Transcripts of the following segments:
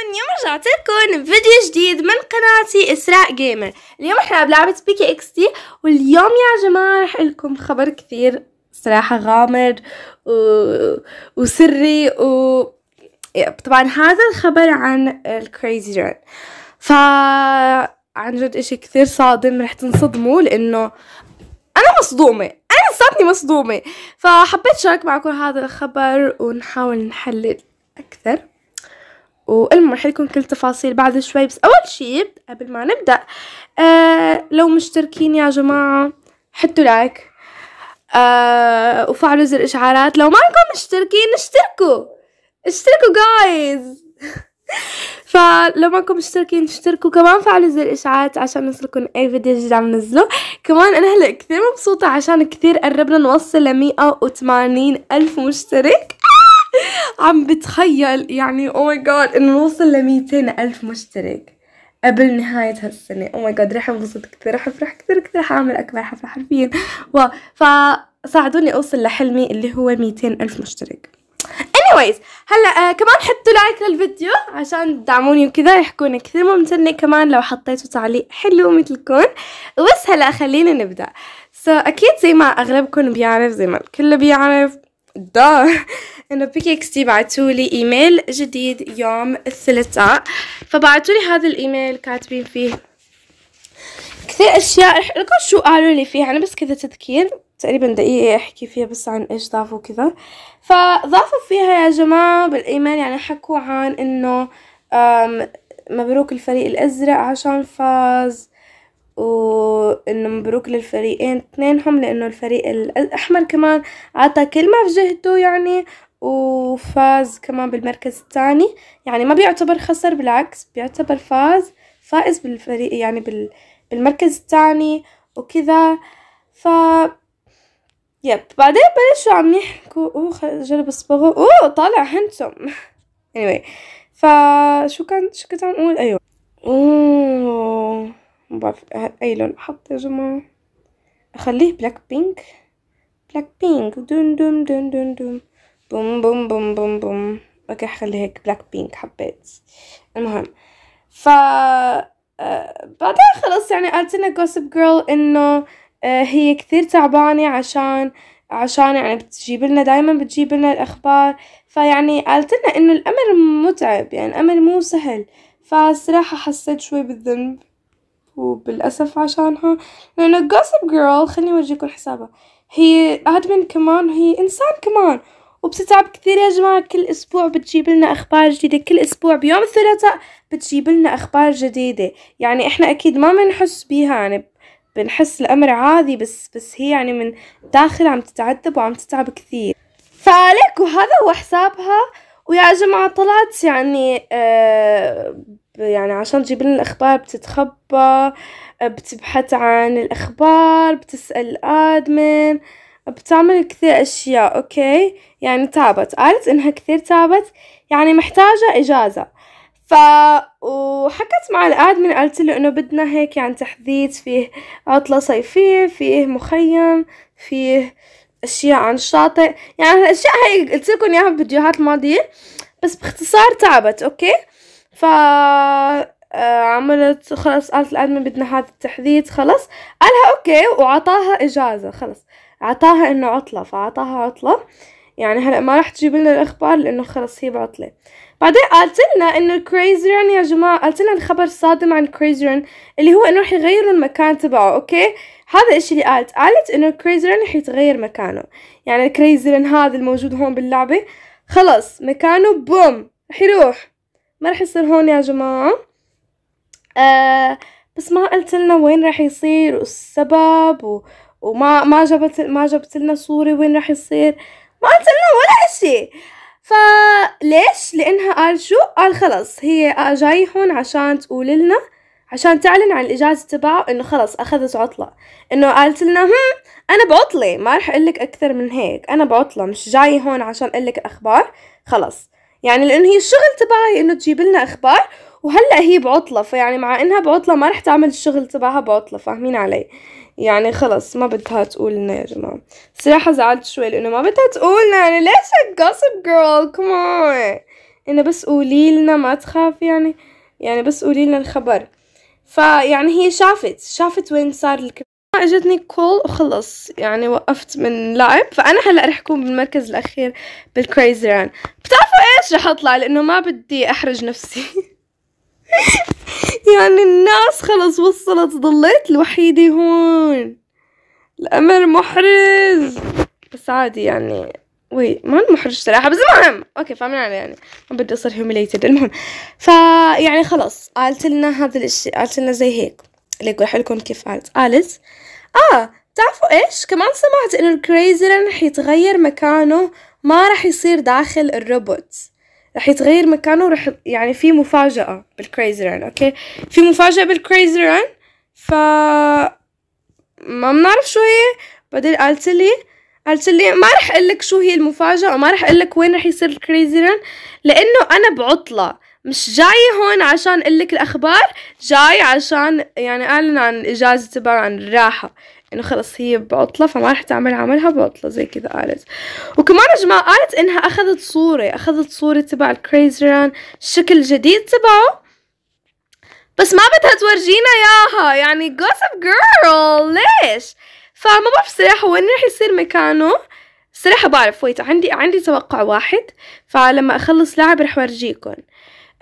اليوم رجعت لكم بفيديو جديد من قناتي اسراء جيمر اليوم احنا بلعبة بيكي اكس تي واليوم يا جماعة رح لكم خبر كثير صراحة غامض و... وسري و طبعا هذا الخبر عن الكريزي جيرل ف عن جد اشي كثير صادم رح تنصدموا لانه انا مصدومة انا صارتني مصدومة فحبيت شارك معكم هذا الخبر ونحاول نحلل اكثر والمهم راح يكون كل التفاصيل بعد شوي بس اول شيء قبل ما نبدا آه لو مشتركين يا جماعه حطوا لايك آه وفعلوا زر الاشعارات لو ما انكم مشتركين اشتركوا اشتركوا جايز فلو ما انكم مشتركين اشتركوا كمان فعلوا زر الاشعارات عشان يوصلكم اي فيديو جديد عم ننزله كمان انا هلا كثير مبسوطه عشان كثير قربنا نوصل ل 180 الف مشترك عم بتخيل يعني او ماي جاد انه نوصل ل 200 الف مشترك قبل نهاية هالسنة او ماي جاد رح انبسط كثير رح افرح كثير كثير حاعمل اكبر حفلة حرفيا و فساعدوني اوصل لحلمي اللي هو 200 الف مشترك anyways هلا آه كمان حطوا لايك للفيديو عشان تدعموني وكذا رح كون كثير ممتنة كمان لو حطيتوا تعليق حلو مثلكم وبس هلا خلينا نبدا سو so, اكيد زي ما اغلبكم بيعرف زي ما الكل بيعرف دا انه بيك اكس تي بعثوا لي ايميل جديد يوم الثلاثاء فبعثوا لي هذا الايميل كاتبين فيه كثير اشياء رح لكم شو قالوا لي فيها انا بس كذا تذكير تقريبا دقيقة احكي فيها بس عن ايش ضافوا كذا فضافوا فيها يا جماعة بالايميل يعني حكوا عن انه مبروك الفريق الازرق عشان فاز وانه مبروك للفريقين اثنينهم لانه الفريق الاحمر كمان عطى كل ما في جهده يعني وفاز كمان بالمركز الثاني يعني ما بيعتبر خسر بالعكس بيعتبر فاز فائز بالفريق يعني بال بالمركز الثاني وكذا ف يب بعدين بلشوا عم يحكوا اوه جرب اصبغه اوه طالع هنتم anyway فشو كان شو كنت عم اقول ايوه اوه ما بعرف اي لون احط يا جماعه اخليه بلاك بينك بلاك بينك دون دون دون دون دون بوم بوم بوم بوم بوم اوكي خلي هيك بلاك بينك حبيت المهم ف آه، بعدين خلص يعني قالت لنا جوسب جيرل انه آه، هي كثير تعبانة عشان عشان يعني بتجيب لنا دايما بتجيب لنا الاخبار فيعني قالت لنا انه الامر متعب يعني الامر مو سهل فصراحة حسيت شوي بالذنب وبالأسف عشانها لأنه Gossip Girl خليني أورجيكم حسابها هي أدمن كمان وهي إنسان كمان وبتتعب كثير يا جماعة كل أسبوع بتجيب لنا أخبار جديدة كل أسبوع بيوم الثلاثاء بتجيب لنا أخبار جديدة يعني إحنا أكيد ما بنحس بيها يعني بنحس الأمر عادي بس بس هي يعني من داخل عم تتعذب وعم تتعب كثير فعليك وهذا هو حسابها ويا جماعة طلعت يعني آه يعني عشان تجيب لنا الأخبار بتتخبى بتبحث عن الأخبار بتسأل الأدمن بتعمل كثير أشياء أوكي يعني تعبت قالت إنها كثير تعبت يعني محتاجة إجازة ف وحكت مع الادمن قالت له انه بدنا هيك يعني تحديث فيه عطله صيفيه فيه مخيم فيه اشياء عن الشاطئ يعني الاشياء هاي قلت لكم اياها بالفيديوهات الماضيه بس باختصار تعبت اوكي ف آه، عملت خلص قالت الادمن بدنا هذا التحديث خلص قالها اوكي وعطاها اجازه خلص عطاها انه عطله فعطاها عطله يعني هلا ما راح تجيب لنا الاخبار لانه خلص هي بعطله بعدين قالت لنا انه كريزيرن يا جماعه قالت لنا الخبر الصادم عن كريزيرن اللي هو انه رح يغير المكان تبعه اوكي هذا الشيء اللي قالت قالت انه كريزيرن رح يتغير مكانه يعني رن هذا الموجود هون باللعبه خلص مكانه بوم رح يروح ما رح يصير هون يا جماعة آه بس ما قلت لنا وين رح يصير والسبب و... وما ما جبت ما جبت لنا صورة وين رح يصير ما قلت لنا ولا اشي فليش لانها قال شو قال خلص هي جاي هون عشان تقول لنا عشان تعلن عن الاجازه تبعه انه خلص اخذت عطله انه قالت لنا هم انا بعطله ما رح اقول لك اكثر من هيك انا بعطله مش جاي هون عشان اقول لك اخبار خلص يعني لأنه هي الشغل تبعي إنه تجيب لنا أخبار وهلا هي بعطلة فيعني مع إنها بعطلة ما رح تعمل الشغل تبعها بعطلة فاهمين علي يعني خلص ما بدها تقول لنا يا جماعة صراحة زعلت شوي لأنه ما بدها تقول لنا يعني ليش الجوسب جيرل كمان إنه بس قولي لنا ما تخاف يعني يعني بس قولي لنا الخبر فيعني هي شافت شافت وين صار الكبير اجتني كول وخلص يعني وقفت من لعب فانا هلا رح اكون بالمركز الاخير بالكريزي ران بتعرفوا ايش رح اطلع لانه ما بدي احرج نفسي يعني الناس خلص وصلت ضليت الوحيدة هون الأمر محرج بس عادي يعني وي ما محرج صراحة بس المهم اوكي فاهمين علي يعني ما بدي اصير هيوميليتد المهم فيعني خلص قالت لنا هذا الاشي قالت لنا زي هيك ليك رح لكم كيف قالت قالت آه تعرفوا إيش؟ كمان سمعت إنه الكريزرن رح يتغير مكانه ما رح يصير داخل الروبوت رح يتغير مكانه ورح يعني في مفاجأة بالكريزرن أوكي في مفاجأة بالكريزرن ف ما بنعرف شو هي بعدين قالت لي قالت لي ما رح اقول لك شو هي المفاجاه وما رح اقول لك وين رح يصير الكريزي لانه انا بعطله مش جاي هون عشان اقول لك الأخبار جاي عشان يعني أعلن عن الإجازة تبع عن الراحة انه خلص هي بعطلة فما رح تعمل عملها بعطلة زي كذا قالت وكمان يا جماعة قالت انها اخذت صورة اخذت صورة تبع الكريزي ران الشكل جديد تبعه بس ما بدها تورجينا ياها يعني جوسب جيرل ليش فما بعرف صراحة وين رح يصير مكانه صراحة بعرف ويت عندي عندي توقع واحد فلما اخلص لعب رح ورجيكم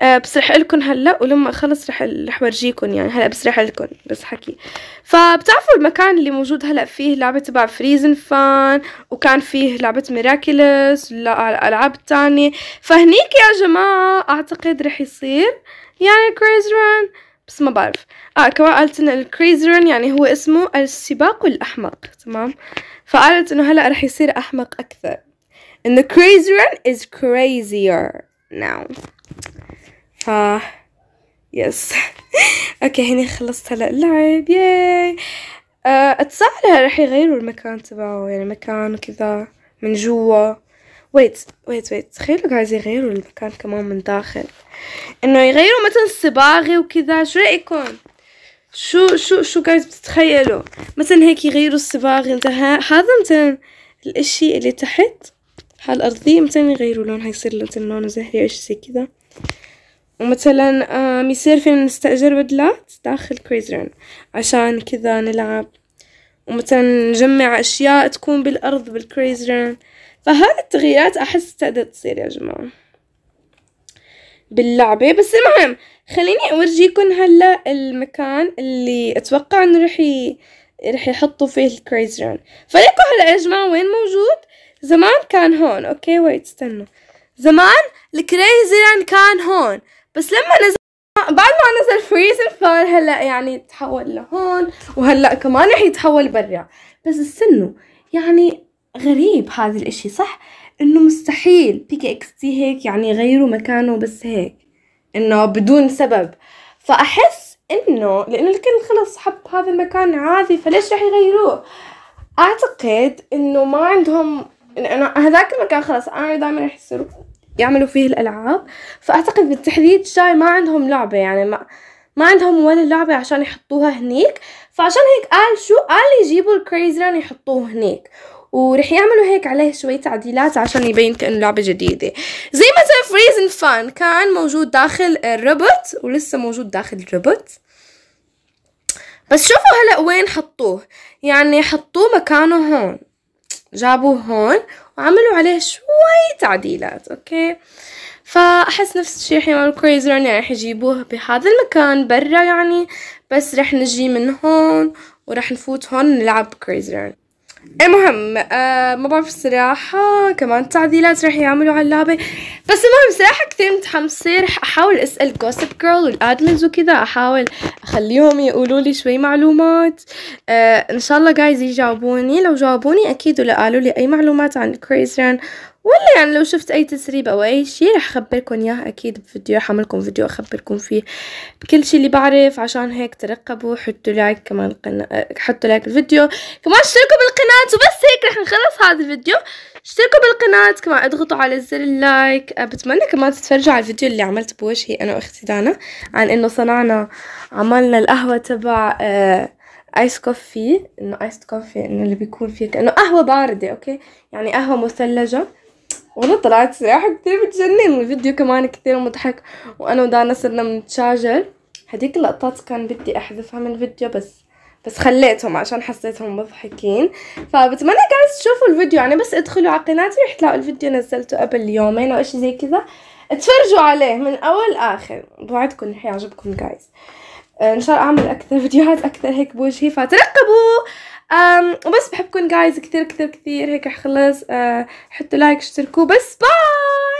أه بس رح لكم هلا ولما اخلص رح رح ورجيكم يعني هلا بس رح لكم بس حكي فبتعرفوا المكان اللي موجود هلا فيه لعبة تبع فريزن فان وكان فيه لعبة ميراكلس الالعاب الثانية فهنيك يا جماعة اعتقد رح يصير يعني كريز ران بس ما بعرف اه كمان قالت انه الكريز ران يعني هو اسمه السباق الاحمق تمام فقالت انه هلا رح يصير احمق اكثر ان the crazy run is crazier now ف يس اوكي هني خلصت هلا اللعب ياي آه، اتصور رح يغيروا المكان تبعه يعني مكان وكذا من جوا ويت ويت ويت تخيلوا قاعد يغيروا المكان كمان من داخل انه يغيروا مثلا الصباغه وكذا شو رايكم شو شو شو قاعد بتتخيلوا مثلا هيك يغيروا الصباغه انت هذا مثلا الاشي اللي تحت هالارضيه الارضيه مثلا يغيروا لون يصير مثلا لونه زهري او شي زي كذا ومثلا آه يصير فينا نستأجر بدلات داخل كريزي عشان كذا نلعب ومثلا نجمع أشياء تكون بالأرض بالكريزي فهذه التغييرات أحس تقدر تصير يا جماعة باللعبة بس المهم خليني أورجيكم هلا المكان اللي أتوقع إنه رح ي... رح يحطوا فيه الكريزي ران هلا يا جماعة وين موجود زمان كان هون أوكي ويت استنوا زمان الكريزي كان هون بس لما نزل بعد ما نزل فريز سيزون هلا يعني تحول لهون وهلا كمان رح يتحول برا بس استنوا يعني غريب هذا الاشي صح انه مستحيل بيكي اكس تي هيك يعني يغيروا مكانه بس هيك انه بدون سبب فاحس انه لانه الكل خلص حب هذا المكان عادي فليش رح يغيروه اعتقد انه ما عندهم هذاك المكان خلص انا دائما رح يصير يعملوا فيه الألعاب فأعتقد بالتحديد شاي ما عندهم لعبة يعني ما ما عندهم ولا لعبة عشان يحطوها هنيك فعشان هيك قال شو قال يجيبوا الكريزي ران يحطوه هنيك ورح يعملوا هيك عليه شوي تعديلات عشان يبين كأنه لعبة جديدة زي مثلا فريزن فان كان موجود داخل الروبوت ولسه موجود داخل الروبوت بس شوفوا هلا وين حطوه يعني حطوه مكانه هون جابوه هون وعملوا عليه شوي تعديلات اوكي فاحس نفس الشيء الحين الكريزي يعني رح يجيبوه بهذا المكان برا يعني بس رح نجي من هون ورح نفوت هون نلعب كريز رن المهم آه ما بعرف الصراحة كمان تعديلات رح يعملوا على اللعبة بس المهم صراحة كثير متحمسة رح أحاول أسأل جوسب جيرل والأدمنز وكذا أحاول أخليهم يقولوا لي شوي معلومات آه إن شاء الله جايز يجاوبوني لو جاوبوني أكيد ولا قالوا لي أي معلومات عن كريزران ولا يعني لو شفت اي تسريب او اي شيء رح اخبركم اياه اكيد بفيديو رح اعملكم فيديو اخبركم فيه بكل شيء اللي بعرف عشان هيك ترقبوا حطوا لايك كمان القناة حطوا لايك الفيديو كمان اشتركوا بالقناة وبس هيك رح نخلص هذا الفيديو اشتركوا بالقناة كمان اضغطوا على زر اللايك أه، بتمنى كمان تتفرجوا على الفيديو اللي عملت بوجهي انا واختي دانا عن انه صنعنا عملنا القهوة تبع ايس أه، كوفي انه ايس كوفي انه اللي بيكون فيه كانه قهوه بارده اوكي يعني قهوه مثلجه وانا طلعت سياحة كتير بتجنن الفيديو كمان كتير مضحك وأنا ودانا صرنا بنتشاجر هديك اللقطات كان بدي أحذفها من الفيديو بس بس خليتهم عشان حسيتهم مضحكين فبتمنى جايز تشوفوا الفيديو يعني بس ادخلوا على قناتي رح تلاقوا الفيديو نزلته قبل يومين او اشي زي كذا اتفرجوا عليه من اول اخر بوعدكم رح يعجبكم جايز ان شاء الله اعمل اكثر فيديوهات اكثر هيك بوجهي فترقبوا وبس بحبكم جايز كثير كثير كثير هيك رح خلص أه، حطوا لايك اشتركوا بس باي